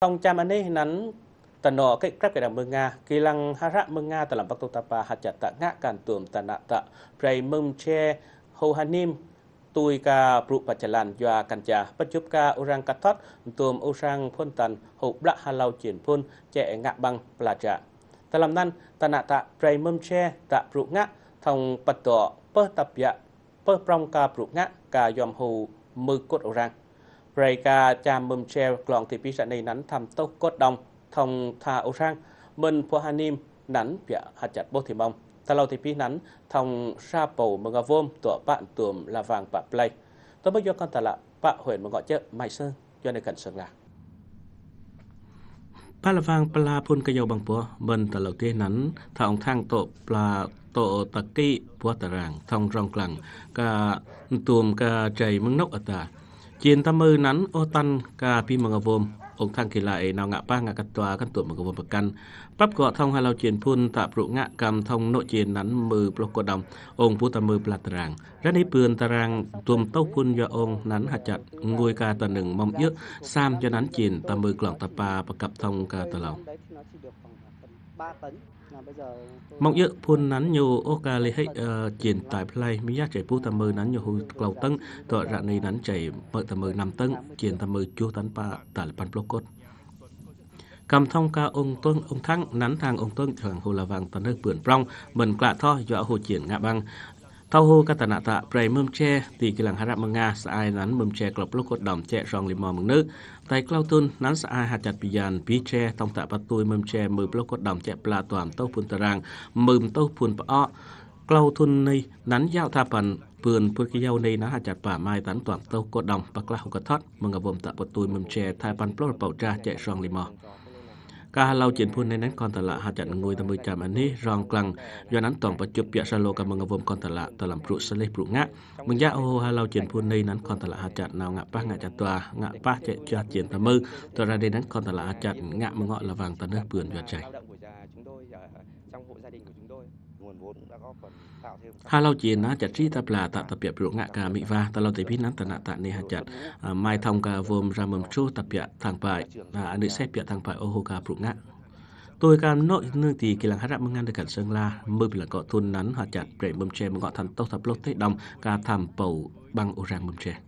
tần cái 2021 tano ke krep ke menga kilang hara menga dalam waktu chặt hajat ngã càn kan tuam tanak tạ prai mum che ho hanim tui ka pru pachalan yua kan cha pachup ka urang ka thot tuam urang phun tan ho bla halau chien phun che ngak tần plaja năn nan tanak tạ prai mum che tak pru ngak thong patto pơ tập ya dạ, pơ prong ka pru ngã ka yom hu mư cốt urang Rayka Chamumchel klon thì bí sản này nắn thăm tốc cốt đồng thông tha ô sang mình phô hà nim nắn bịa hạt chặt bố thị mong ta lâu thì bí nắn thông ra bầu mừng ngà vôm tụa bạn tuồm là vàng bạc play tôi bây do con ta lạ bạn huyện mừng gọi chợ mai sơn cho nên cần sơn lạc pa là vàng pa là phun cây dầu bằng búa mình tờ lầu tiên nắn thằng thang tổ là tổ tạc kỳ búa tà ràng thông rong lằng cả tuồng cả chảy mưng nốc ở ta chiến tham mơ nắn ô tan Cả pi mà ngà vôm ông thăng kỳ lại nào ngạ ba ngạ cắt tòa căn tuổi mà gồm bậc căn bắp gọ thông hai lao chiến phun tạp rụ ngạ cầm thông nội chiến nắn mư bọc cột đồng ông phú tạm mư plat ràng rất nấy bươn ta ràng tuồng tâu phun do ông nắn hạt chặt ngôi ca tần nừng mong ước sam cho nắn chiến tạm mư clòng tạp ba bậc cặp thông ca tờ lòng mong yêu phun nắn nhiều ô ca lê hết chuyển tải play mi nhát chạy pu tầm mơ nắn nhiều hồi cầu tấn tọa rạ này nắn chạy mở tầm mơ năm tấn chiến tầm mơ chua tấn pa tại pan block cầm thông ca ông tuân ông thắng nắn thang ông tuân thằng hồ là vàng tấn nước bươn prong mình cạ tho dọa hồ chiến ngạ băng Tàu hồ các tàn tạ prey mâm che tỷ kỳ lăng hạt manga sẽ ai nắn mâm che cặp lúc cột đồng che rong limo mừng nước. Tại clau tôn nắn sẽ ai hạt chặt bị dàn bí che tông tạ bắt tôi mâm che mười lúc cột đồng che pla toàn tàu phun tà ràng mầm tàu phun bọ. Clau thôn này nắn giao tha phần ពឿនពឿកយោនៃណាអាចប៉ាម៉ៃតាន់តាំតោកោដំបក្លះកថតមងវមតបទុយមំជែថៃប៉ាន់ប្លោប៉ោចាចែស្រងលីម៉ោការឡៅជិនភូននៅនឹងកនតឡាហចាត់ងួយតាមចាំអានេះរងក្លាំងយនន្តងបច្ចុប្យសាលោកមងវមកនតឡាតលំព្រុសលេះព្រុងាក់មងយ៉ាអូហឡៅជិនភូននៅនឹងកនតឡាហចាត់ណៅងាក់ប៉ះងាក់ចត្វាងាក់ប៉ះចេចាជិនតមើតរ៉ាដេនឹងកនតឡាហចាត់ងាក់មងអលវាងតនេះពឿនយត់ចៃ halau chiến na chặt chi tập là tạ tập biệt ruộng ngạ cả mỹ va ta lao tới biết nắn tạ nạ tạ nê hạt chặt à, mai thông cả vôm ra mầm chu tập biệt thằng bại là nữ xếp biệt thằng bại ô hô cả ruộng ngạ tôi cả nội nương thì kỳ lăng hát rạm mừng ăn được cảnh sơn la mơ bị là có thôn nắn hạt chặt để mầm tre mầm gọ thành tốc tập lốt tới đông cả thảm bầu băng ô rang mầm tre